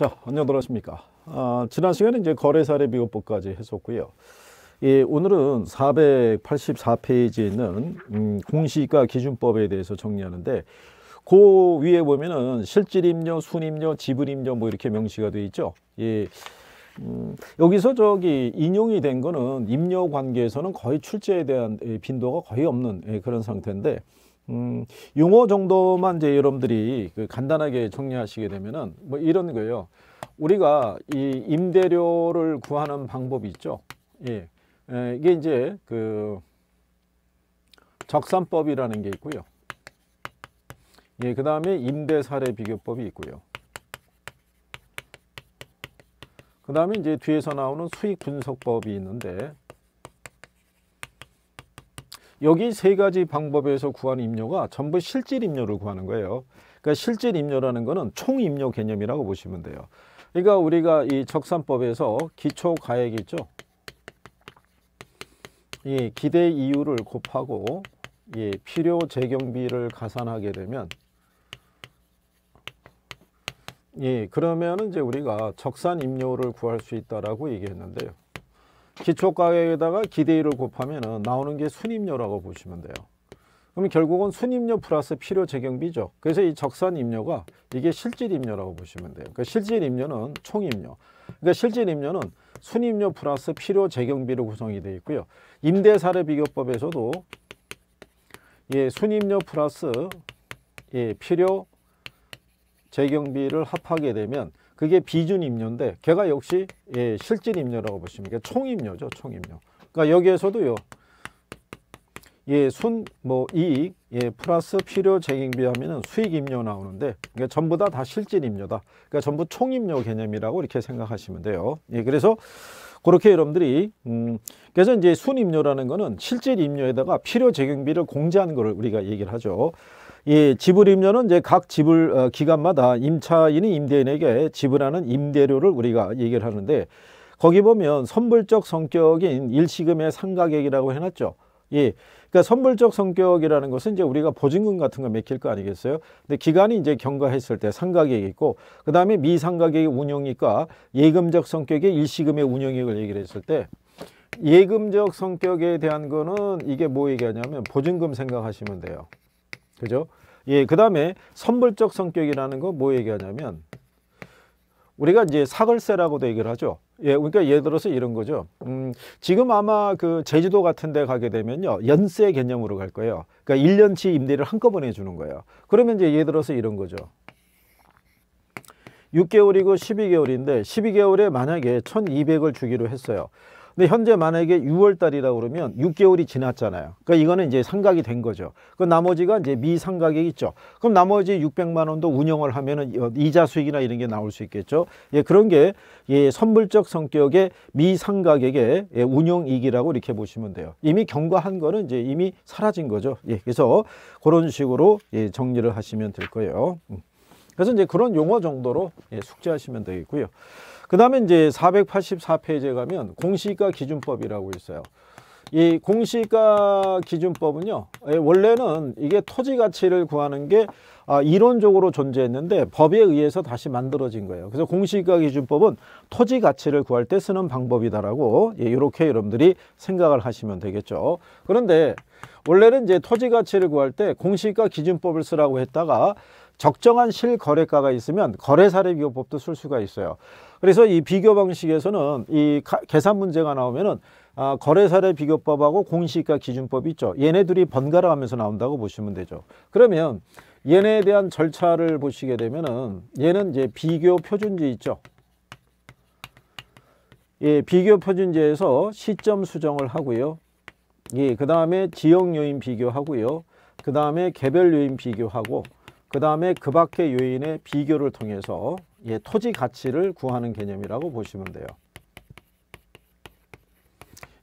자, 안녕하십니까. 아, 지난 시간에 이제 거래 사례 비교법까지 했었고요. 예, 오늘은 484페이지에 있는 음, 공시가 기준법에 대해서 정리하는데 그 위에 보면은 실질임료, 순임료, 지불임료 뭐 이렇게 명시가 돼 있죠. 예. 음, 여기서 저기 인용이 된 거는 임료 관계에서는 거의 출제에 대한 예, 빈도가 거의 없는 예, 그런 상태인데 음, 용어 정도만 이제 여러분들이 그 간단하게 정리하시게 되면은 뭐 이런 거예요. 우리가 이 임대료를 구하는 방법이 있죠. 예. 에, 이게 이제 그 적산법이라는 게 있고요. 예, 그 다음에 임대사례 비교법이 있고요. 그 다음에 이제 뒤에서 나오는 수익 분석법이 있는데 여기 세 가지 방법에서 구한 임료가 전부 실질 임료를 구하는 거예요. 그러니까 실질 임료라는 거는 총 임료 개념이라고 보시면 돼요. 그러니까 우리가 이 적산법에서 기초 가액 있죠. 이 기대 이유를 곱하고 이 필요 재경비를 가산하게 되면 예, 그러면 이제 우리가 적산 임료를 구할 수 있다라고 얘기했는데요. 기초가격에다가 기대율을 곱하면 나오는 게 순입료라고 보시면 돼요. 그럼 결국은 순입료 플러스 필요 재경비죠. 그래서 이 적산 임료가 이게 실질 임료라고 보시면 돼요. 그 실질 임료는 총 임료. 그러니까 실질 임료는 순임료 플러스 필요 재경비로 구성이 되어 있고요. 임대사례 비교법에서도 예, 순임료 플러스 예, 필요 재경비를 합하게 되면 그게 비준 임료인데 걔가 역시 예, 실질 임료라고 보시면 이게 총 임료죠. 총 임료. 그러니까 여기에서도요. 예, 순, 뭐, 이익, 예, 플러스 필요 재경비 하면은 수익 임료 나오는데, 그러니까 전부 다 다 실질 임료다. 그러니까 전부 총 임료 개념이라고 이렇게 생각하시면 돼요. 예, 그래서 그렇게 여러분들이, 음, 그래서 이제 순 임료라는 거는 실질 임료에다가 필요 재경비를 공제하는 거를 우리가 얘기를 하죠. 이 지불 임료는 이제 각 지불 어, 기간마다 임차인이 임대인에게 지불하는 임대료를 우리가 얘기를 하는데 거기 보면 선불적 성격인 일시금의 상가액이라고 해놨죠. 예. 그러니까 선불적 성격이라는 것은 이제 우리가 보증금 같은 거 맥힐 거 아니겠어요? 근데 기간이 이제 경과했을 때 상가액이 있고 그다음에 미상가액의 운용이니까 예금적 성격의 일시금의 운용액을 얘기를 했을 때 예금적 성격에 대한 거는 이게 뭐 얘기하냐면 보증금 생각하시면 돼요. 그죠? 예, 그 다음에 선불적 성격이라는 거 뭐 얘기하냐면 우리가 이제 사글세라고도 얘기를 하죠. 예, 그러니까 예를 들어서 이런 거죠. 음, 지금 아마 그 제주도 같은 데 가게 되면요. 연세 개념으로 갈 거예요. 그러니까 1년치 임대를 한꺼번에 주는 거예요. 그러면 이제 예를 들어서 이런 거죠. 6개월이고 12개월인데 12개월에 만약에 1200을 주기로 했어요. 근데 현재 만약에 6월달이라 고 그러면 6개월이 지났잖아요. 그러니까 이거는 이제 상각이 된 거죠. 그 나머지가 이제 미상각이 있죠. 그럼 나머지 600만 원도 운영을 하면은 어, 이자 수익이나 이런 게 나올 수 있겠죠. 예, 그런 게 예, 선불적 성격의 미상각액의 예, 운영이익이라고 이렇게 보시면 돼요. 이미 경과한 거는 이제 이미 사라진 거죠. 예, 그래서 그런 식으로 예, 정리를 하시면 될 거예요. 음. 그래서 이제 그런 용어 정도로 예, 숙지하시면 되겠고요. 그 다음에 이제 484페이지에 가면 공시가 기준법이라고 있어요. 이 공시가 기준법은요 예, 원래는 이게 토지 가치를 구하는 게 아, 이론적으로 존재했는데 법에 의해서 다시 만들어진 거예요 그래서 공시가 기준법은 토지 가치를 구할 때 쓰는 방법이다라고 이렇게 예, 여러분들이 생각을 하시면 되겠죠 그런데 원래는 이제 토지 가치를 구할 때 공시가 기준법을 쓰라고 했다가 적정한 실거래가가 있으면 거래사례 비교법도 쓸 수가 있어요. 그래서 이 비교 방식에서는 이 가, 계산 문제가 나오면은 아, 거래사례 비교법하고 공시가 기준법이 있죠. 얘네 들이 번갈아 가면서 나온다고 보시면 되죠. 그러면 얘네에 대한 절차를 보시게 되면은 얘는 이제 비교 표준지 있죠. 예, 비교 표준지에서 시점 수정을 하고요. 예, 그 다음에 지역 요인 비교하고요. 그 다음에 개별 요인 비교하고 그 다음에 그 밖의 요인의 비교를 통해서 예, 토지 가치를 구하는 개념이라고 보시면 돼요.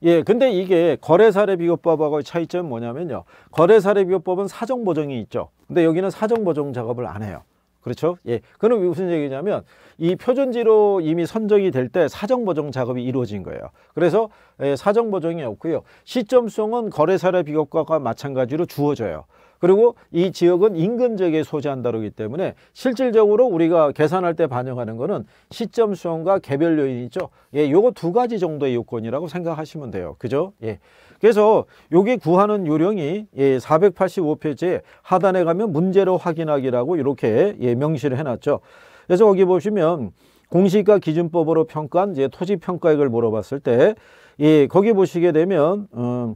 예, 근데 이게 거래사례비교법하고의 차이점은 뭐냐면요. 거래사례비교법은 사정보정이 있죠. 근데 여기는 사정보정 작업을 안 해요. 그렇죠? 예. 그럼 무슨 얘기냐면 이 표준지로 이미 선정이 될 때 사정보정 작업이 이루어진 거예요. 그래서 예, 사정보정이 없고요. 시점성은 거래사례비교과 마찬가지로 주어져요. 그리고 이 지역은 인근 지역에 소재한다기 그러 때문에 실질적으로 우리가 계산할 때 반영하는 거는 시점 수용과 개별 요인 있죠. 예, 요거 두 가지 정도의 요건이라고 생각하시면 돼요. 그죠? 예. 그래서 여기 구하는 요령이 예, 485페이지 하단에 가면 문제로 확인하기라고 이렇게 예, 명시를 해놨죠. 그래서 거기 보시면 공시가 기준법으로 평가한 이제 토지 평가액을 물어봤을 때 예, 거기 보시게 되면 음,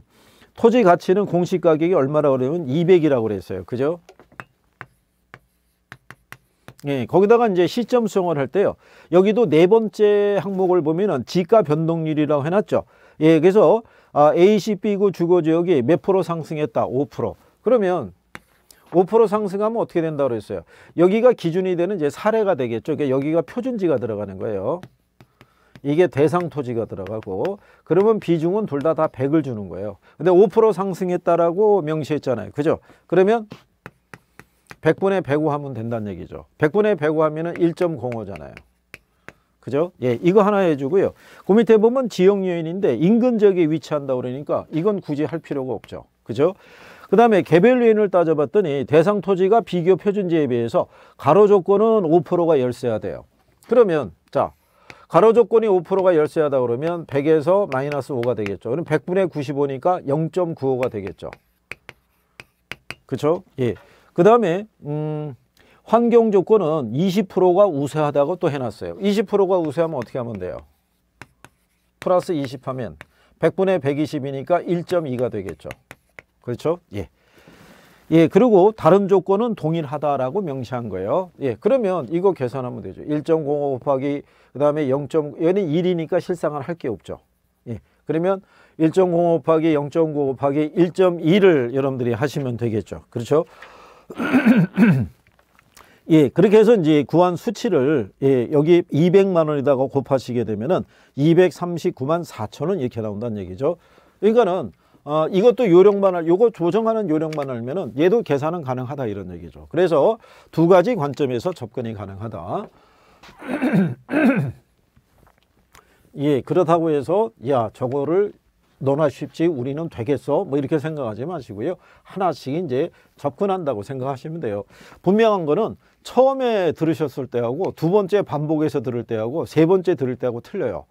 토지 가치는 공시 가격이 얼마라고 그러면 200이라고 그랬어요. 그죠? 예, 거기다가 이제 시점 수용을 할 때요. 여기도 네 번째 항목을 보면은 지가 변동률이라고 해놨죠. 예, 그래서 아, AC, B구 주거지역이 몇 프로 상승했다? 5%. 그러면 5% 상승하면 어떻게 된다고 그랬어요? 여기가 기준이 되는 이제 사례가 되겠죠. 그러니까 여기가 표준지가 들어가는 거예요. 이게 대상 토지가 들어가고 그러면 비중은 둘 다다 다 100을 주는 거예요. 근데 5% 상승했다라고 명시했잖아요. 그죠? 그러면 100분의 105 하면 된다는 얘기죠. 100분의 105 하면은 1.05잖아요. 그죠? 예, 이거 하나 해주고요. 그 밑에 보면 지역 요인인데 인근 지역에 위치한다 그러니까 이건 굳이 할 필요가 없죠. 그죠? 그 다음에 개별 요인을 따져봤더니 대상 토지가 비교 표준지에 비해서 가로 조건은 5%가 열세야 돼요. 그러면 자 가로 조건이 5%가 열쇠하다 그러면 100에서 마이너스 5가 되겠죠. 그럼 100분의 95니까 0.95가 되겠죠. 그렇죠? 예. 그 다음에 음, 환경 조건은 20%가 우세하다고 또 해놨어요. 20%가 우세하면 어떻게 하면 돼요? 플러스 20하면 100분의 120이니까 1.2가 되겠죠. 그렇죠? 예. 예, 그리고 다른 조건은 동일하다라고 명시한 거예요. 예, 그러면 이거 계산하면 되죠. 1.05 곱하기 그 다음에 0. 얘는 1이니까 실상을할 게 없죠. 예, 그러면 1.05 곱하기 0.9 곱하기 1.2를 여러분들이 하시면 되겠죠. 그렇죠? 예, 그렇게 해서 이제 구한 수치를 예, 여기 200만 원이다가 곱하시게 되면은 239만 4천 원 이렇게 나온다는 얘기죠. 그러니까는 어, 이것도 요령만 알, 요거 조정하는 요령만 알면은 얘도 계산은 가능하다 이런 얘기죠. 그래서 두 가지 관점에서 접근이 가능하다. 예, 그렇다고 해서 야, 저거를 너나 쉽지 우리는 되겠어 뭐 이렇게 생각하지 마시고요 하나씩 이제 접근한다고 생각하시면 돼요 분명한 거는 처음에 들으셨을 때하고 두 번째 반복해서 들을 때하고 세 번째 들을 때하고 틀려요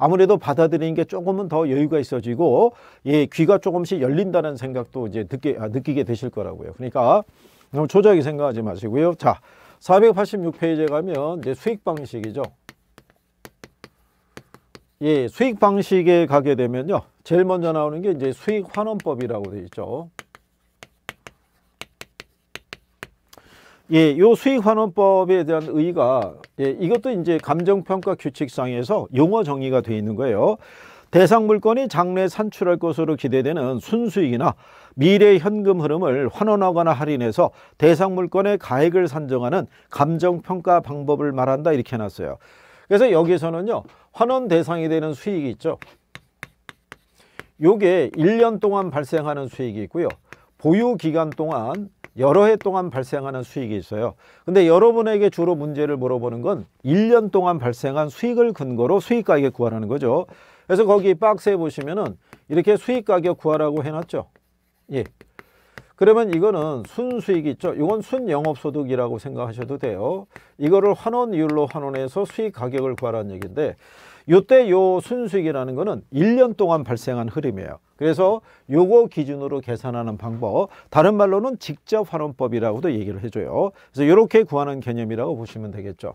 아무래도 받아들이는 게 조금은 더 여유가 있어지고 예, 귀가 조금씩 열린다는 생각도 이제 듣게, 아, 느끼게 되실 거라고요. 그러니까 너무 초조하게 생각하지 마시고요. 자, 486페이지에 가면 이제 수익 방식이죠. 예, 수익 방식에 가게 되면요. 제일 먼저 나오는 게 이제 수익 환원법이라고 되어 있죠. 예, 요 수익환원법에 대한 의의가 예, 이것도 이제 감정평가 규칙상에서 용어 정의가 되어 있는 거예요. 대상 물건이 장래 산출할 것으로 기대되는 순수익이나 미래 현금 흐름을 환원하거나 할인해서 대상 물건의 가액을 산정하는 감정평가 방법을 말한다 이렇게 해놨어요. 그래서 여기서는요. 환원 대상이 되는 수익이 있죠. 요게 1년 동안 발생하는 수익이 있고요. 보유 기간 동안 여러 해 동안 발생하는 수익이 있어요. 근데 여러분에게 주로 문제를 물어보는 건 1년 동안 발생한 수익을 근거로 수익 가격 구하라는 거죠. 그래서 거기 박스에 보시면은 이렇게 수익 가격 구하라고 해놨죠. 예. 그러면 이거는 순수익 있죠. 이건 순영업소득이라고 생각하셔도 돼요. 이거를 환원율로 환원해서 수익 가격을 구하라는 얘기인데 이때 요 순수익이라는 거는 1년 동안 발생한 흐름이에요. 그래서 요거 기준으로 계산하는 방법 다른 말로는 직접 환원법이라고도 얘기를 해줘요. 그래서 이렇게 구하는 개념이라고 보시면 되겠죠.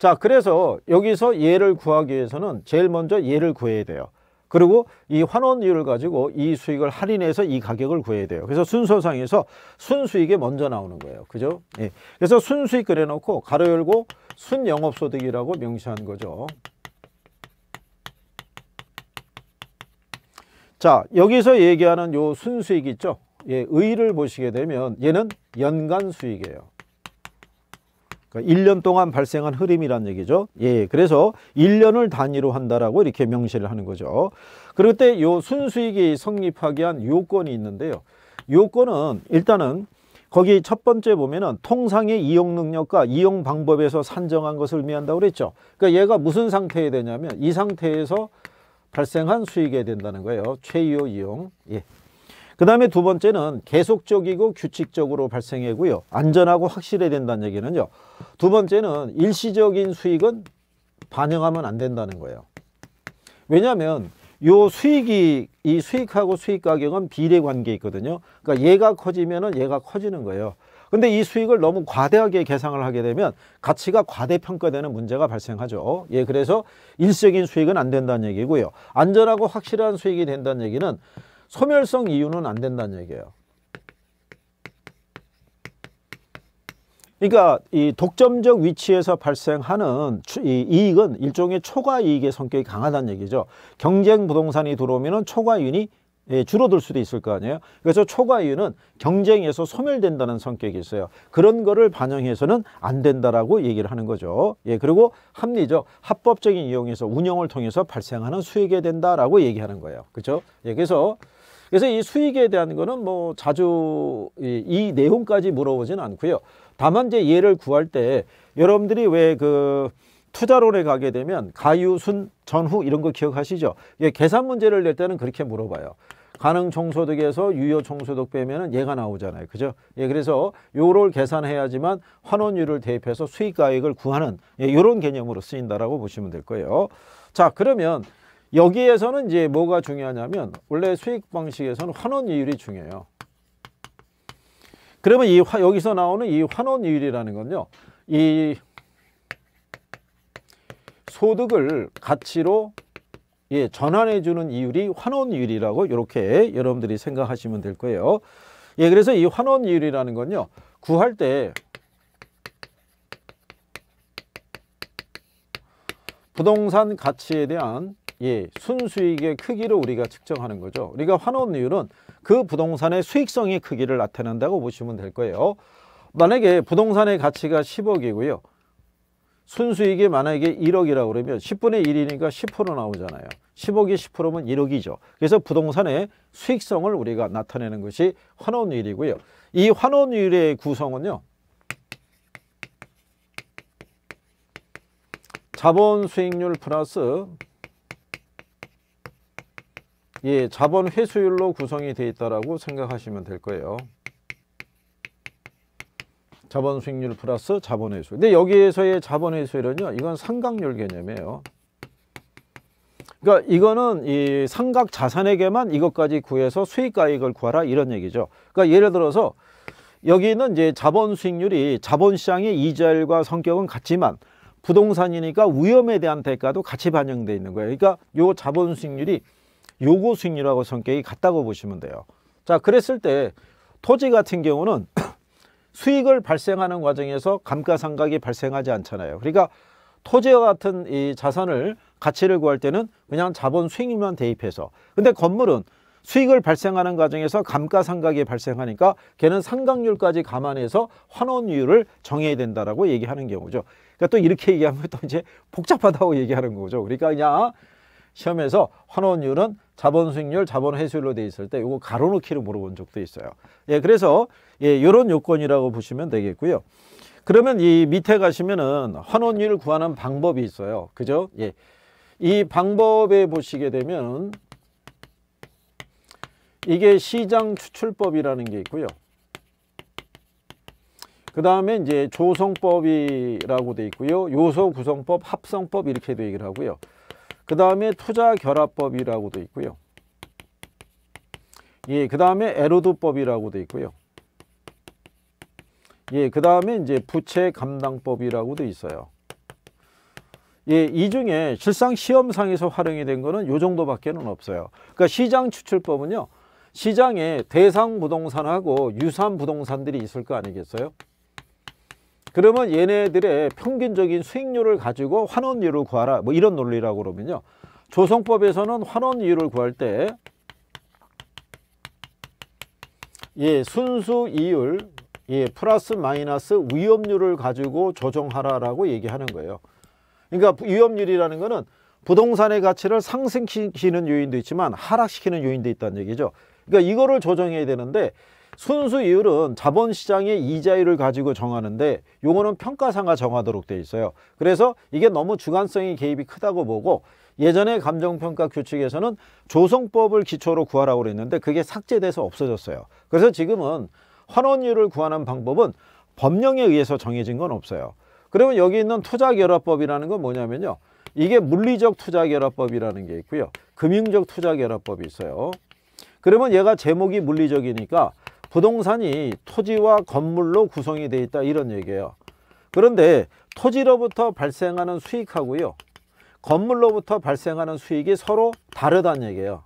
자 그래서 여기서 예를 구하기 위해서는 제일 먼저 예를 구해야 돼요. 그리고 이 환원율을 가지고 이 수익을 할인해서 이 가격을 구해야 돼요. 그래서 순서상에서 순수익이 먼저 나오는 거예요. 그죠? 예. 그래서 순수익 그려놓고 가로 열고 순영업소득이라고 명시한 거죠. 자 여기서 얘기하는 요 순수익 있죠 예, 의를 보시게 되면 얘는 연간 수익이에요 그러니까 1년 동안 발생한 흐름이란 얘기죠 예, 그래서 1년을 단위로 한다라고 이렇게 명시를 하는 거죠 그럴 때 요 순수익이 성립하기 위한 요건이 있는데요 요건은 일단은 거기 첫 번째 보면은 통상의 이용 능력과 이용 방법에서 산정한 것을 의미한다고 그랬죠 그러니까 얘가 무슨 상태에 되냐면 이 상태에서 발생한 수익이 된다는 거예요. 최유오 이용. 예. 그 다음에 두 번째는 계속적이고 규칙적으로 발생하고요. 안전하고 확실해야 된다는 얘기는요. 두 번째는 일시적인 수익은 반영하면 안 된다는 거예요. 왜냐하면 요 수익이 이 수익하고 수익 가격은 비례 관계 있거든요. 그러니까 얘가 커지면 얘가 커지는 거예요. 근데 이 수익을 너무 과대하게 계상을 하게 되면 가치가 과대평가되는 문제가 발생하죠. 예, 그래서 일시적인 수익은 안 된다는 얘기고요. 안전하고 확실한 수익이 된다는 얘기는 소멸성 이유는 안 된다는 얘기예요. 그러니까 이 독점적 위치에서 발생하는 이 이익은 일종의 초과 이익의 성격이 강하다는 얘기죠. 경쟁 부동산이 들어오면 초과 이익이 예, 줄어들 수도 있을 거 아니에요. 그래서 초과이윤은 경쟁에서 소멸된다는 성격이 있어요. 그런 거를 반영해서는 안 된다라고 얘기를 하는 거죠. 예, 그리고 합리적, 합법적인 이용에서 운영을 통해서 발생하는 수익에 된다라고 얘기하는 거예요. 그렇죠? 예, 그래서 그래서 이 수익에 대한 거는 뭐 자주 이, 이 내용까지 물어보지는 않고요. 다만 이제 예를 구할 때 여러분들이 왜 그 투자론에 가게 되면 가유순 전후 이런 거 기억하시죠? 예, 계산 문제를 낼 때는 그렇게 물어봐요. 가능 총소득에서 유효 총소득 빼면은 얘가 나오잖아요. 그죠? 예, 그래서 요를 계산해야지만 환원율을 대입해서 수익가액을 구하는 예, 요런 개념으로 쓰인다라고 보시면 될 거예요. 자, 그러면 여기에서는 이제 뭐가 중요하냐면 원래 수익 방식에서는 환원이율이 중요해요. 그러면 이 화, 여기서 나오는 이 환원이율이라는 건요. 이 소득을 가치로 예, 전환해 주는 이율이 환원율이라고 이렇게 여러분들이 생각하시면 될 거예요. 예, 그래서 이 환원율이라는 건요. 구할 때 부동산 가치에 대한 예, 순수익의 크기로 우리가 측정하는 거죠. 우리가 환원율은 그 부동산의 수익성의 크기를 나타낸다고 보시면 될 거예요. 만약에 부동산의 가치가 10억이고요. 순수익이 만약에 1억이라고 그러면 10분의 1이니까 10% 나오잖아요. 10억이 10%면 1억이죠. 그래서 부동산의 수익성을 우리가 나타내는 것이 환원율이고요. 이 환원율의 구성은요. 자본 수익률 플러스 예, 자본 회수율로 구성이 되어 있다고 생각하시면 될 거예요. 자본 수익률 플러스 자본 회수. 근데 여기에서의 자본 회수율은요. 이건 삼각률 개념이에요. 그러니까 이거는 이 삼각 자산에게만 이것까지 구해서 수익가액을 구하라 이런 얘기죠. 그러니까 예를 들어서 여기는 이제 자본 수익률이 자본시장의 이자율과 성격은 같지만 부동산이니까 위험에 대한 대가도 같이 반영돼 있는 거예요. 그러니까 요 자본 수익률이 요거 수익률하고 성격이 같다고 보시면 돼요. 자 그랬을 때 토지 같은 경우는 수익을 발생하는 과정에서 감가상각이 발생하지 않잖아요. 그러니까 토지와 같은 이 자산을 가치를 구할 때는 그냥 자본 수익률만 대입해서 근데 건물은 수익을 발생하는 과정에서 감가상각이 발생하니까 걔는 상각률까지 감안해서 환원율을 정해야 된다라고 얘기하는 경우죠. 그러니까 또 이렇게 얘기하면 또 이제 복잡하다고 얘기하는 거죠. 그러니까 그냥 시험에서 환원율은 자본 수익률, 자본 회수율로 돼 있을 때 이거 가로놓기를 물어본 적도 있어요. 예, 그래서 예, 이런 요건이라고 보시면 되겠고요. 그러면 이 밑에 가시면은 환원율 구하는 방법이 있어요. 그죠? 예. 이 방법에 보시게 되면 이게 시장 추출법이라는 게 있고요. 그 다음에 이제 조성법이라고 돼 있고요. 요소 구성법, 합성법 이렇게 도 얘기를 하고요. 그 다음에 투자결합법이라고도 있고요. 예, 그 다음에 에로드법이라고도 있고요. 예, 그 다음에 이제 부채 감당법이라고도 있어요. 예, 이 중에 실상 시험상에서 활용이 된 거는 요 정도밖에는 없어요. 그러니까 시장 추출법은요. 시장에 대상 부동산하고 유산 부동산들이 있을 거 아니겠어요? 그러면 얘네들의 평균적인 수익률을 가지고 환원율을 구하라 뭐 이런 논리라고 그러면요. 조성법에서는 환원율을 구할 때 예, 순수 이율 예, 플러스 마이너스 위험률을 가지고 조정하라라고 얘기하는 거예요. 그러니까 위험률이라는 거는 부동산의 가치를 상승시키는 요인도 있지만 하락시키는 요인도 있다는 얘기죠. 그러니까 이거를 조정해야 되는데 순수 이율은 자본시장의 이자율을 가지고 정하는데 요거는 평가상가 정하도록 돼 있어요. 그래서 이게 너무 주관성이 개입이 크다고 보고 예전에 감정평가 규칙에서는 조성법을 기초로 구하라고 그랬는데 그게 삭제돼서 없어졌어요. 그래서 지금은 환원율을 구하는 방법은 법령에 의해서 정해진 건 없어요. 그러면 여기 있는 투자결합법이라는 건 뭐냐면요. 이게 물리적 투자결합법이라는 게 있고요. 금융적 투자결합법이 있어요. 그러면 얘가 제목이 물리적이니까 부동산이 토지와 건물로 구성이 되어 있다 이런 얘기예요. 그런데 토지로부터 발생하는 수익하고요. 건물로부터 발생하는 수익이 서로 다르다는 얘기예요.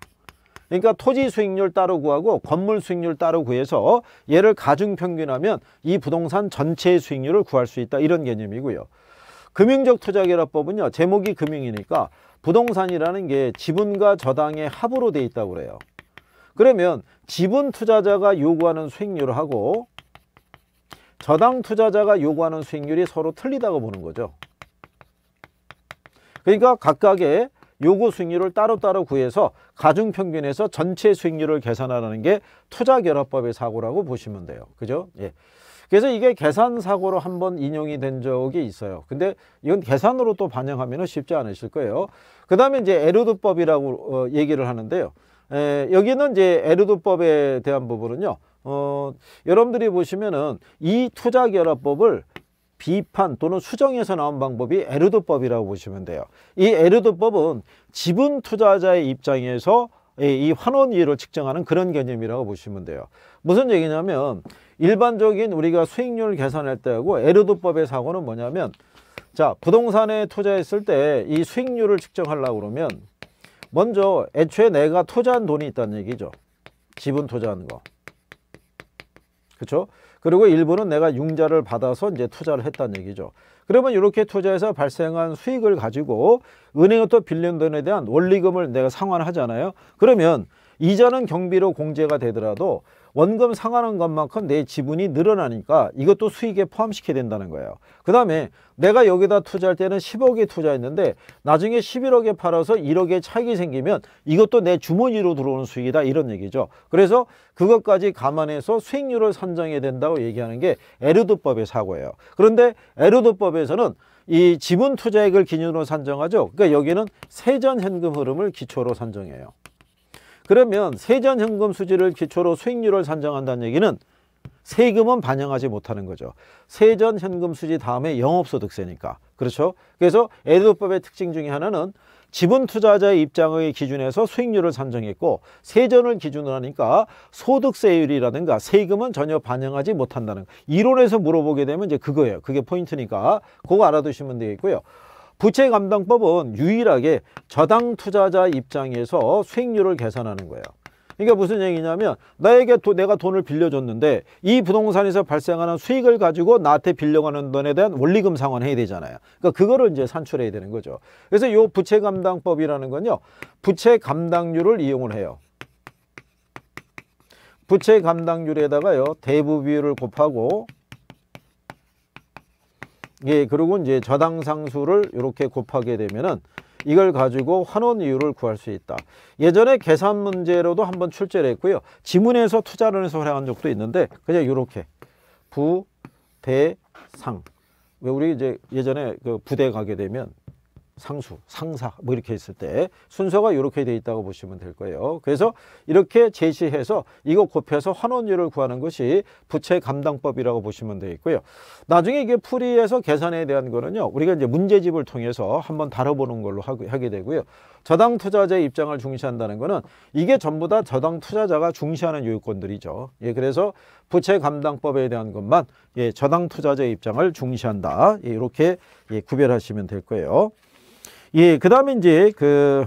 그러니까 토지 수익률 따로 구하고 건물 수익률 따로 구해서 얘를 가중평균하면 이 부동산 전체의 수익률을 구할 수 있다 이런 개념이고요. 금융적 투자결합법은요. 제목이 금융이니까 부동산이라는 게 지분과 저당의 합으로 돼 있다고 그래요. 그러면 지분 투자자가 요구하는 수익률하고 저당 투자자가 요구하는 수익률이 서로 틀리다고 보는 거죠. 그러니까 각각의 요구 수익률을 따로따로 구해서 가중평균에서 전체 수익률을 계산하는 라게 투자결합법의 사고라고 보시면 돼요. 그죠? 예. 그래서 이게 계산사고로 한번 인용이 된 적이 있어요. 근데 이건 계산으로 또 반영하면 쉽지 않으실 거예요. 그 다음에 이제 에르드법이라고 어, 얘기를 하는데요. 에, 여기는 이제 에르도법에 대한 부분은요. 어, 여러분들이 보시면은 이 투자결합법을 비판 또는 수정해서 나온 방법이 에르도법이라고 보시면 돼요. 이 에르도법은 지분 투자자의 입장에서 예, 이 환원이율을 측정하는 그런 개념이라고 보시면 돼요. 무슨 얘기냐면 일반적인 우리가 수익률 을 계산할 때하고 에르도법의 사고는 뭐냐면 자 부동산에 투자했을 때 이 수익률을 측정하려고 그러면 먼저 애초에 내가 투자한 돈이 있다는 얘기죠. 지분 투자한 거. 그렇죠? 그리고 일부는 내가 융자를 받아서 이제 투자를 했다는 얘기죠. 그러면 이렇게 투자해서 발생한 수익을 가지고 은행에 또 빌린 돈에 대한 원리금을 내가 상환하잖아요. 그러면 이자는 경비로 공제가 되더라도 원금 상환한 것만큼 내 지분이 늘어나니까 이것도 수익에 포함시켜야 된다는 거예요. 그 다음에 내가 여기다 투자할 때는 10억에 투자했는데 나중에 11억에 팔아서 1억의 차익이 생기면 이것도 내 주머니로 들어오는 수익이다 이런 얘기죠. 그래서 그것까지 감안해서 수익률을 산정해야 된다고 얘기하는 게 에르도법의 사고예요. 그런데 에르도법에서는 이 지분 투자액을 기준으로 산정하죠. 그러니까 여기는 세전 현금 흐름을 기초로 산정해요. 그러면 세전 현금 수지를 기초로 수익률을 산정한다는 얘기는 세금은 반영하지 못하는 거죠. 세전 현금 수지 다음에 영업소득세니까. 그렇죠? 그래서 에드법의 특징 중에 하나는 지분 투자자의 입장의 기준에서 수익률을 산정했고 세전을 기준으로 하니까 소득세율이라든가 세금은 전혀 반영하지 못한다는 이론에서 물어보게 되면 이제 그거예요. 그게 포인트니까 그거 알아두시면 되겠고요. 부채감당법은 유일하게 저당 투자자 입장에서 수익률을 계산하는 거예요. 그러니까 무슨 얘기냐면 나에게 도, 내가 돈을 빌려줬는데 이 부동산에서 발생하는 수익을 가지고 나한테 빌려가는 돈에 대한 원리금 상환해야 되잖아요. 그러니까 그거를 이제 산출해야 되는 거죠. 그래서 이 부채 감당법이라는 건요. 부채 감당률을 이용을 해요. 부채 감당률에다가요. 대부 비율을 곱하고 예, 그리고 이제 저당 상수를 이렇게 곱하게 되면은 이걸 가지고 환원 이유를 구할 수 있다. 예전에 계산 문제로도 한번 출제를 했고요. 지문에서 투자를 해서 한 적도 있는데 그냥 이렇게 부, 대, 상. 왜 우리 이제 예전에 그 부대 가게 되면 상수, 상사 뭐 이렇게 있을 때 순서가 이렇게 돼 있다고 보시면 될 거예요. 그래서 이렇게 제시해서 이거 곱해서 환원율을 구하는 것이 부채 감당법이라고 보시면 되어있고요 나중에 이게 풀이에서 계산에 대한 거는요. 우리가 이제 문제집을 통해서 한번 다뤄보는 걸로 하게 되고요. 저당 투자자의 입장을 중시한다는 거는 이게 전부 다 저당 투자자가 중시하는 요건들이죠. 예, 그래서 부채 감당법에 대한 것만 예, 저당 투자자의 입장을 중시한다. 예, 이렇게 예, 구별하시면 될 거예요. 예, 그 다음에 이제 그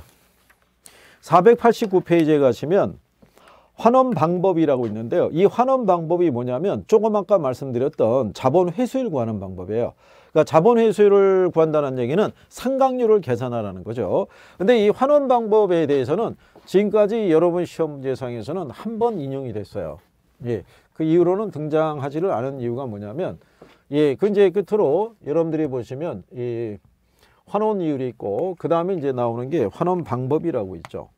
489페이지에 가시면 환원 방법이라고 있는데요. 이 환원 방법이 뭐냐면 조금 아까 말씀드렸던 자본 회수율 구하는 방법이에요. 그러니까 자본 회수율을 구한다는 얘기는 상각률을 계산하라는 거죠. 근데 이 환원 방법에 대해서는 지금까지 여러분 시험 문제상에서는 한 번 인용이 됐어요. 예. 그 이후로는 등장하지를 않은 이유가 뭐냐면 예, 그 이제 끝으로 여러분들이 보시면 이 예, 환원 이율이 있고 그 다음에 이제 나오는 게 환원 방법이라고 있죠.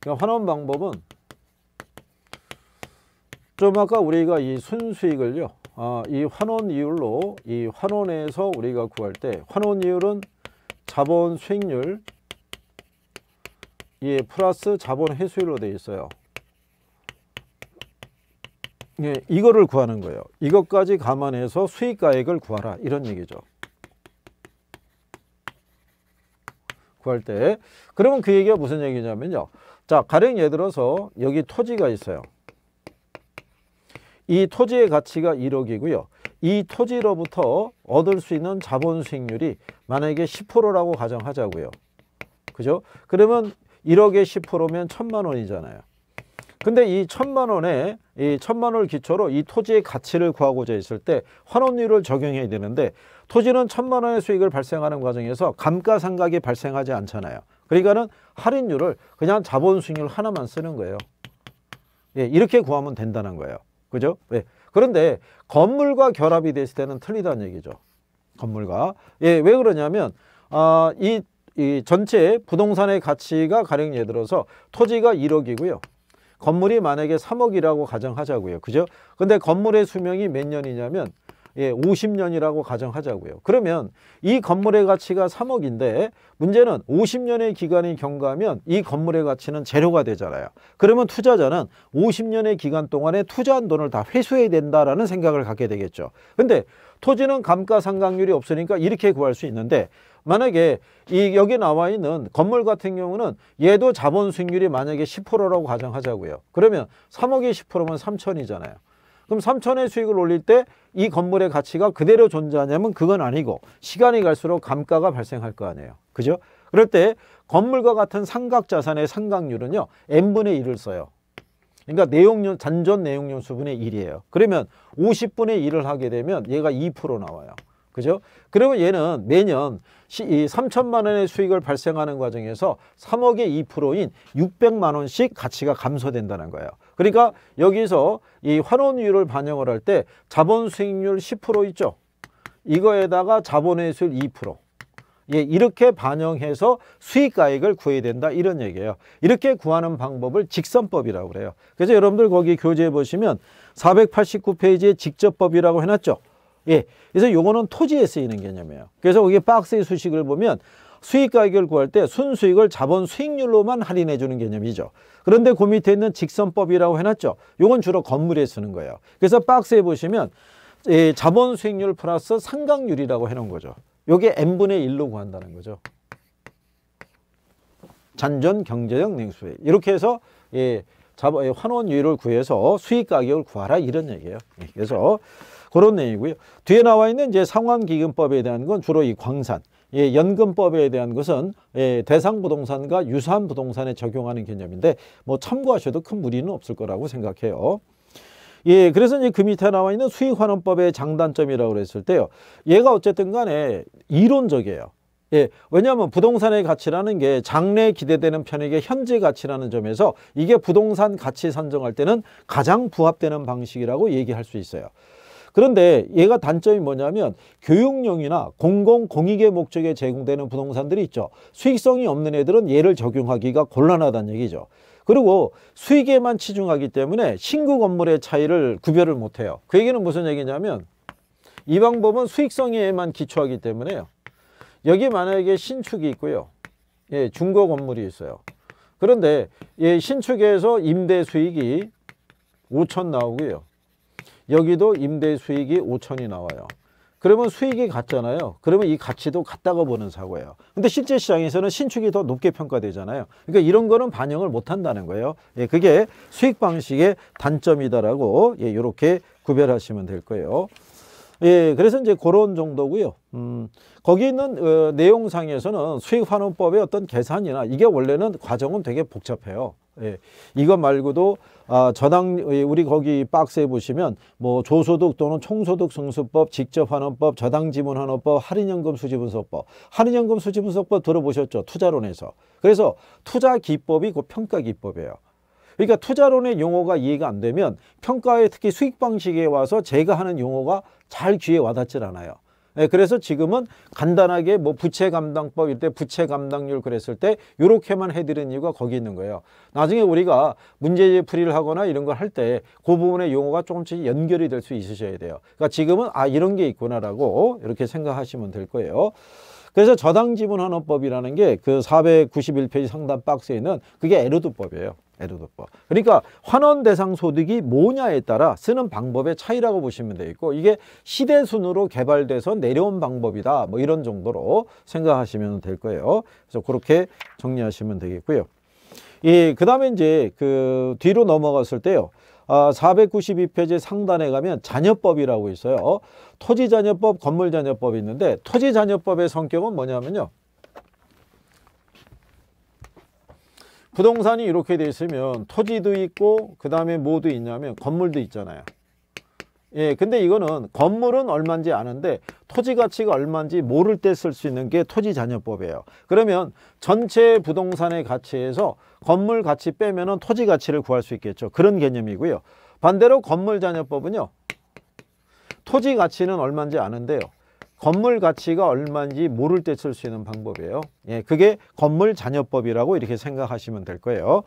그러니까 환원 방법은 좀 아까 우리가 이 순수익을요. 아, 이 환원 이율로 이 환원에서 우리가 구할 때 환원 이율은 자본 수익률 예, 플러스 자본 회수율로 되어 있어요. 예, 이거를 구하는 거예요. 이것까지 감안해서 수익가액을 구하라 이런 얘기죠. 구할 때 그러면 그 얘기가 무슨 얘기냐면요. 자 가령 예를 들어서 여기 토지가 있어요. 이 토지의 가치가 1억이고요. 이 토지로부터 얻을 수 있는 자본 수익률이 만약에 10%라고 가정하자고요. 그죠? 그러면 1억에 10%면 천만 원이잖아요. 근데 이 천만 원에 이 천만 원을 기초로 이 토지의 가치를 구하고자 했을 때 환원율을 적용해야 되는데 토지는 천만 원의 수익을 발생하는 과정에서 감가상각이 발생하지 않잖아요. 그러니까는 할인율을 그냥 자본수익률 하나만 쓰는 거예요. 예, 이렇게 구하면 된다는 거예요. 그죠? 예. 그런데 건물과 결합이 됐을 때는 틀리다는 얘기죠. 건물과. 예, 왜 그러냐면 아, 이, 이 전체 부동산의 가치가 가령 예를 들어서 토지가 1억이고요. 건물이 만약에 3억이라고 가정하자고요. 그죠? 근데 건물의 수명이 몇 년이냐면 예, 50년이라고 가정하자고요. 그러면 이 건물의 가치가 3억인데 문제는 50년의 기간이 경과하면 이 건물의 가치는 제로가 되잖아요. 그러면 투자자는 50년의 기간 동안에 투자한 돈을 다 회수해야 된다라는 생각을 갖게 되겠죠. 근데 토지는 감가상각률이 없으니까 이렇게 구할 수 있는데 만약에 이 여기 나와 있는 건물 같은 경우는 얘도 자본 수익률이 만약에 10%라고 가정하자고요. 그러면 3억에 10%면 3천이잖아요. 그럼 3천의 수익을 올릴 때 이 건물의 가치가 그대로 존재하냐면 그건 아니고 시간이 갈수록 감가가 발생할 거 아니에요. 그죠? 그럴 때 건물과 같은 삼각 자산의 상각률은요. n분의 1을 써요. 그러니까 내용료 잔존 내용료 수분의 1이에요. 그러면 50분의 1을 하게 되면 얘가 2% 나와요. 그죠? 그러면 얘는 매년 3천만 원의 수익을 발생하는 과정에서 3억의 2%인 600만 원씩 가치가 감소된다는 거예요. 그러니까 여기서 이 환원율을 반영을 할 때 자본 수익률 10% 있죠. 이거에다가 자본의 수율 2%. 예, 이렇게 반영해서 수익가액을 구해야 된다 이런 얘기예요. 이렇게 구하는 방법을 직선법이라고 그래요. 그래서 여러분들 거기 교재에 보시면 489페이지에 직접법이라고 해놨죠. 예, 그래서 요거는 토지에 쓰이는 개념이에요. 그래서 거기 박스의 수식을 보면 수익 가격을 구할 때 순수익을 자본 수익률로만 할인해 주는 개념이죠. 그런데 그 밑에 있는 직선법이라고 해놨죠. 이건 주로 건물에 쓰는 거예요. 그래서 박스에 보시면 예, 자본 수익률 플러스 상각률이라고 해놓은 거죠. 이게 n분의 1로 구한다는 거죠. 잔존 경제적 냉수익 이렇게 해서 예, 자본 환원율을 구해서 수익 가격을 구하라 이런 얘기예요. 예, 그래서 그런 내용이고요. 뒤에 나와 있는 이제 상환기금법에 대한 건 주로 이 광산 예, 연금법에 대한 것은 예, 대상 부동산과 유사한 부동산에 적용하는 개념인데 뭐 참고하셔도 큰 무리는 없을 거라고 생각해요. 예, 그래서 이제 그 밑에 나와 있는 수익환원법의 장단점이라고 그을 때요. 얘가 어쨌든 간에 이론적이에요. 예, 왜냐하면 부동산의 가치라는 게장래 기대되는 편익의 현재 가치라는 점에서 이게 부동산 가치 산정할 때는 가장 부합되는 방식이라고 얘기할 수 있어요. 그런데 얘가 단점이 뭐냐면 교육용이나 공공공익의 목적에 제공되는 부동산들이 있죠. 수익성이 없는 애들은 얘를 적용하기가 곤란하다는 얘기죠. 그리고 수익에만 치중하기 때문에 신규 건물의 차이를 구별을 못해요. 그 얘기는 무슨 얘기냐면 이 방법은 수익성에만 기초하기 때문에요. 여기 만약에 신축이 있고요. 예, 중고 건물이 있어요. 그런데 예, 신축에서 임대 수익이 5천 나오고요. 여기도 임대 수익이 5천이 나와요. 그러면 수익이 같잖아요. 그러면 이 가치도 같다고 보는 사고예요. 근데 실제 시장에서는 신축이 더 높게 평가되잖아요. 그러니까 이런 거는 반영을 못 한다는 거예요. 예, 그게 수익 방식의 단점이다라고 예, 이렇게 구별하시면 될 거예요. 예, 그래서 이제 그런 정도고요. 음, 거기 있는 어, 내용상에서는 수익 환원법의 어떤 계산이나 이게 원래는 과정은 되게 복잡해요. 예. 이것 말고도 아, 저당 우리 거기 박스에 보시면 뭐 조소득 또는 총소득 승수법, 직접환원법, 저당지분환원법, 할인연금 수지분석법, 할인연금 수지분석법 들어보셨죠? 투자론에서. 그래서 투자 기법이 그 평가 기법이에요. 그러니까 투자론의 용어가 이해가 안 되면 평가에 특히 수익 방식에 와서 제가 하는 용어가 잘 귀에 와닿질 않아요. 네, 그래서 지금은 간단하게 뭐 부채 감당법 이때 부채 감당률 그랬을 때 이렇게만 해드리는 이유가 거기 있는 거예요. 나중에 우리가 문제 풀이를 하거나 이런 걸 할 때 그 부분의 용어가 조금씩 연결이 될 수 있으셔야 돼요. 그러니까 지금은 아 이런 게 있구나라고 이렇게 생각하시면 될 거예요. 그래서 저당 지분 환원법이라는 게 그 491페이지 상단 박스에 있는 그게 에르드법이에요. 애도덕법. 그러니까 환원 대상 소득이 뭐냐에 따라 쓰는 방법의 차이라고 보시면 되겠고 이게 시대 순으로 개발돼서 내려온 방법이다. 뭐 이런 정도로 생각하시면 될 거예요. 그래서 그렇게 정리하시면 되겠고요. 예, 그다음에 이제 그 뒤로 넘어갔을 때요. 아, 492페이지 상단에 가면 잔여법이라고 있어요. 토지잔여법, 건물잔여법이 있는데 토지잔여법의 성격은 뭐냐면요. 부동산이 이렇게 돼 있으면 토지도 있고 그 다음에 뭐도 있냐면 건물도 있잖아요. 예, 근데 이거는 건물은 얼마인지 아는데 토지 가치가 얼마인지 모를 때 쓸 수 있는 게 토지잔여법이에요. 그러면 전체 부동산의 가치에서 건물 가치 빼면 은 토지 가치를 구할 수 있겠죠. 그런 개념이고요. 반대로 건물잔여법은요. 토지 가치는 얼마인지 아는데요. 건물 가치가 얼마인지 모를 때 쓸 수 있는 방법이에요. 예, 그게 건물 잔여법이라고 이렇게 생각하시면 될 거예요.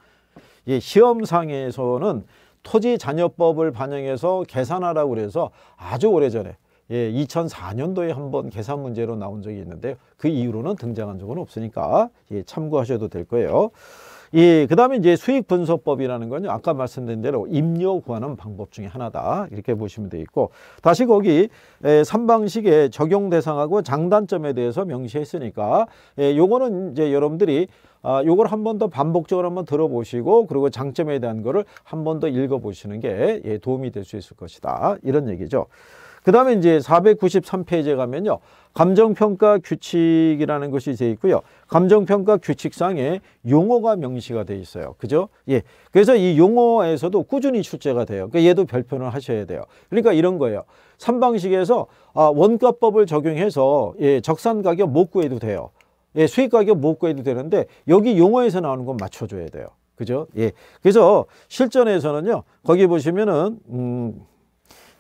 예, 시험상에서는 토지 잔여법을 반영해서 계산하라고 그래서 아주 오래전에 예, 2004년도에 한번 계산 문제로 나온 적이 있는데요. 그 이후로는 등장한 적은 없으니까 예, 참고하셔도 될 거예요. 예, 그 다음에 이제 수익 분석법이라는 건요. 아까 말씀드린 대로 임료 구하는 방법 중에 하나다. 이렇게 보시면 되있고 다시 거기 에, 예, 삼방식의 적용 대상하고 장단점에 대해서 명시했으니까 예, 요거는 이제 여러분들이 아, 요걸 한 번 더 반복적으로 한번 들어보시고 그리고 장점에 대한 거를 한 번 더 읽어보시는 게 예, 도움이 될 수 있을 것이다. 이런 얘기죠. 그 다음에 이제 493페이지에 가면요. 감정평가 규칙이라는 것이 되어 있고요. 감정평가 규칙상에 용어가 명시가 되어 있어요. 그죠? 예. 그래서 이 용어에서도 꾸준히 출제가 돼요. 그러니까 얘도 별표를 하셔야 돼요. 그러니까 이런 거예요. 삼방식에서 아, 원가법을 적용해서 예, 적산 가격 못 구해도 돼요. 예, 수익 가격 못 구해도 되는데 여기 용어에서 나오는 건 맞춰줘야 돼요. 그죠? 예. 그래서 실전에서는요. 거기 보시면은 음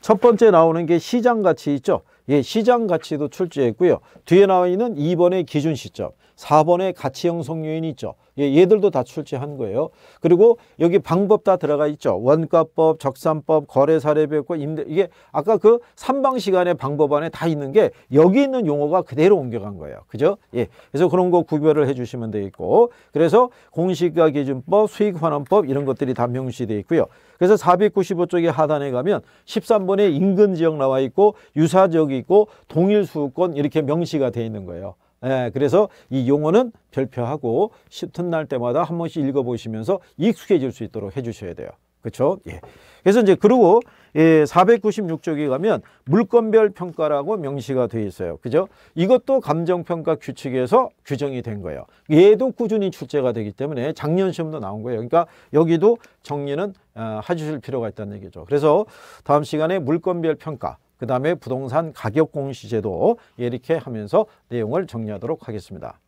첫 번째 나오는 게 시장 가치 있죠. 예, 시장 가치도 출제했고요. 뒤에 나와 있는 2번의 기준 시점. 4번에 가치 형성 요인이 있죠. 예, 얘들도 다 출제한 거예요. 그리고 여기 방법 다 들어가 있죠. 원가법, 적산법, 거래 사례 배웠고 임대 이게 아까 그 3방 시간의 방법 안에 다 있는 게 여기 있는 용어가 그대로 옮겨간 거예요. 그죠? 예. 그래서 그런 거 구별을 해 주시면 되겠고. 그래서 공시가 기준법, 수익 환원법 이런 것들이 다 명시되어 있고요. 그래서 495쪽에 하단에 가면 13번에 인근 지역 나와 있고 유사 지역이 있고 동일 수급권 이렇게 명시가 돼 있는 거예요. 예, 그래서 이 용어는 별표하고 틈날 때마다 한 번씩 읽어보시면서 익숙해질 수 있도록 해주셔야 돼요. 그렇죠? 예. 그래서 이제 그리고 예, 496쪽에 가면 물건별 평가라고 명시가 되어 있어요. 그죠? 이것도 감정평가 규칙에서 규정이 된 거예요. 얘도 꾸준히 출제가 되기 때문에 작년 시험도 나온 거예요. 그러니까 여기도 정리는 어, 해주실 필요가 있다는 얘기죠. 그래서 다음 시간에 물건별 평가 그 다음에 부동산 가격 공시제도 이렇게 하면서 내용을 정리하도록 하겠습니다.